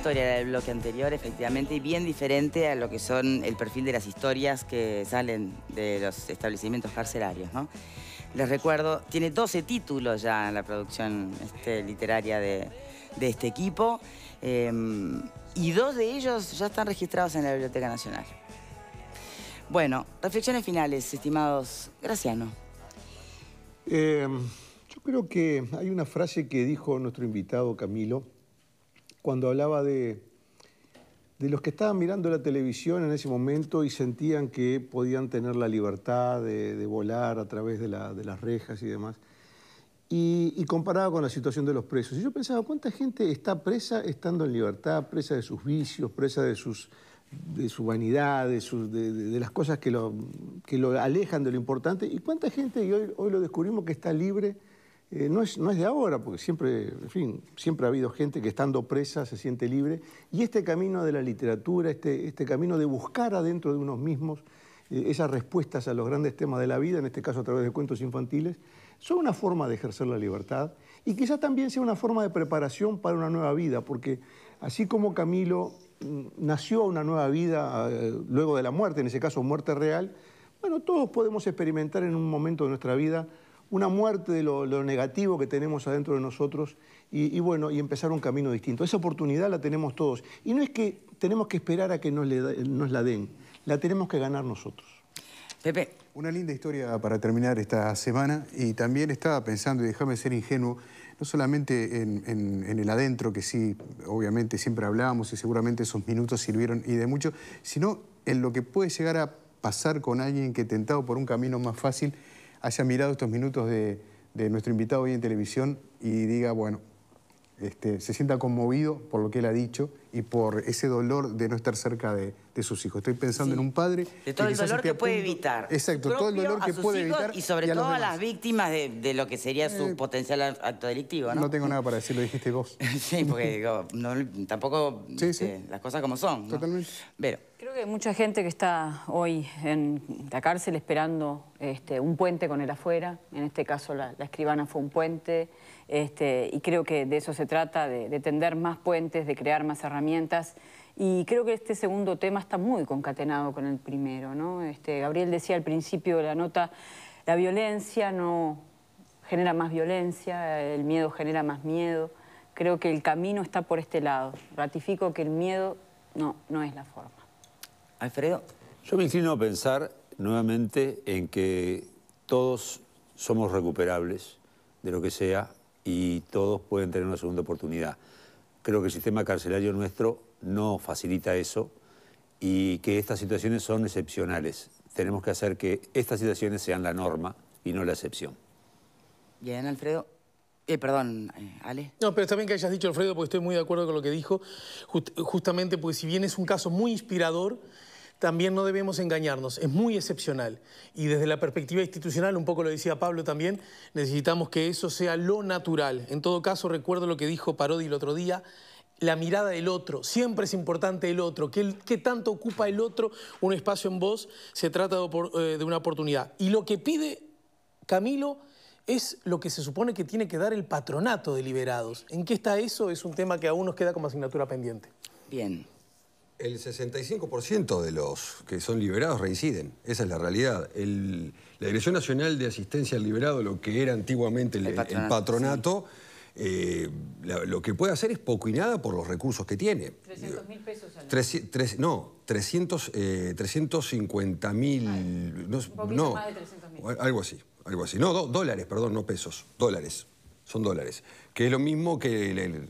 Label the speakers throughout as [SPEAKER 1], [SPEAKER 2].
[SPEAKER 1] historia del bloque anterior, efectivamente, y bien diferente a lo que son el perfil de las historias que salen de los establecimientos carcelarios, Les recuerdo, tiene 12 títulos ya en la producción este, literaria de, este equipo, em, y dos de ellos ya están registrados en la Biblioteca Nacional. Bueno, reflexiones finales, estimados Graciano.
[SPEAKER 2] Em, yo creo que hay una frase que dijo nuestro invitado Camilo, cuando hablaba de, de los que estaban mirando la televisión en ese momento y sentían que podían tener la libertad de, volar a través de, las rejas y demás. Y, comparaba con la situación de los presos. Y yo pensaba, ¿cuánta gente está presa estando en libertad, presa de sus vicios, presa de sus de su vanidad, de, de, las cosas que lo, que lo, alejan de lo importante. ¿Y cuánta gente, y hoy, hoy, lo descubrimos, que está libre eh, no, es, de ahora, porque siempre, fin, siempre ha habido gente que estando presa se siente libre. Y este camino de la literatura, este, este camino de buscar adentro de unos mismos eh, esas respuestas a los grandes temas de la vida, en este caso a través de cuentos infantiles, son una forma de ejercer la libertad y quizá también sea una forma de preparación para una nueva vida, porque así como Camilo mm, nació una nueva vida eh, luego de la muerte, en ese caso muerte real, bueno, todos podemos experimentar en un momento de nuestra vida una muerte de lo, negativo que tenemos adentro de nosotros y, bueno, y empezar un camino distinto. Esa oportunidad la tenemos todos. Y no es que tenemos que esperar a que nos, la den, la tenemos que ganar nosotros.
[SPEAKER 3] Pepe. Una linda historia para terminar esta semana y también estaba pensando, y déjame ser ingenuo, no solamente en, en, el adentro, que sí, obviamente siempre hablábamos y seguramente esos minutos sirvieron y de mucho, sino en lo que puede llegar a pasar con alguien que tentado por un camino más fácil haya mirado estos minutos de, nuestro invitado hoy en televisión y diga, bueno, este, se sienta conmovido por lo que él ha dicho y por ese dolor de no estar cerca de, de sus hijos. Estoy pensando en un padre... De todo el dolor que puede evitar. Exacto, todo el dolor que puede evitar. Y sobre todo a las
[SPEAKER 1] víctimas de, lo que sería su eh, potencial acto delictivo, ¿no? tengo nada para decir, lo dijiste vos. sí, porque tampoco este, las cosas como son. Totalmente. Pero... Creo que hay mucha gente que está hoy en la cárcel esperando este, un puente con el afuera. En este caso la, escribana fue un puente. Este, y creo que de eso se trata, de, de tender más puentes, de crear más herramientas y creo que este segundo tema está muy concatenado con el primero, este, Gabriel decía al principio de la nota, la violencia no genera más violencia, el miedo genera más miedo. Creo que el camino está por este lado. Ratifico que el miedo no, no es la forma. Alfredo.
[SPEAKER 2] Yo me inclino a pensar nuevamente en que todos somos recuperables de lo que sea y todos pueden tener una segunda oportunidad. Creo que el sistema carcelario nuestro no facilita eso y que estas situaciones son excepcionales. Tenemos que hacer que estas situaciones sean la norma y no la excepción.
[SPEAKER 1] Bien, Alfredo. Eh, perdón, eh, Ale. No, pero también que hayas
[SPEAKER 4] dicho, Alfredo, porque estoy muy de acuerdo con lo que dijo. justamente, porque si bien es un caso muy inspirador, también no debemos engañarnos, es muy excepcional. Y desde la perspectiva institucional, un poco lo decía Pablo también, necesitamos que eso sea lo natural. En todo caso, recuerdo lo que dijo Parodi el otro día, la mirada del otro, siempre es importante el otro, ¿Qué, tanto ocupa el otro un espacio en vos, se trata de, eh, de una oportunidad. Y lo que pide Camilo es lo que se supone que tiene que dar el patronato de liberados. ¿En qué está eso? Es un tema que aún nos queda como asignatura pendiente.
[SPEAKER 3] Bien. El 65% de los que son liberados reinciden. Esa es la realidad. la Dirección Nacional de Asistencia al Liberado, lo que era antiguamente el, patronato, eh, lo que puede hacer es poco y nada por los recursos que tiene. 300 mil pesos al año. no, 300, 350 eh, mil. No, poquito más de 300 mil. Algo así, algo así. No, dólares, perdón, no pesos, dólares son dólares. Que es lo mismo que... El, el...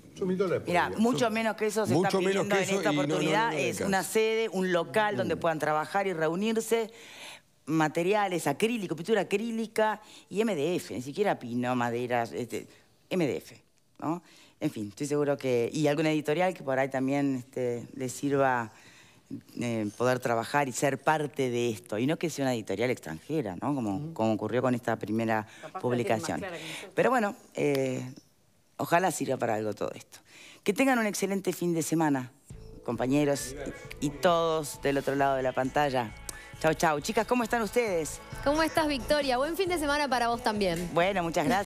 [SPEAKER 1] Mira, mucho menos que eso se mucho menos que eso en esta oportunidad. es una sede, un local donde mm. puedan trabajar y reunirse materiales, acrílicos, pintura acrílica y MDF, ni siquiera pino, madera, este, MDF, ¿no? En fin, estoy seguro que... Y alguna editorial que por ahí también este, les sirva... Eh, poder trabajar y ser parte de esto, y no que sea una editorial extranjera, ¿no? como, como ocurrió con esta primera publicación. Pero bueno, eh, ojalá sirva para algo todo esto. Que tengan un excelente fin de semana, compañeros y todos del otro lado de la pantalla. Chau, chau. Chicas, ¿cómo están ustedes?
[SPEAKER 4] ¿Cómo estás, Victoria? Buen fin de semana para vos también.
[SPEAKER 1] Bueno, muchas gracias.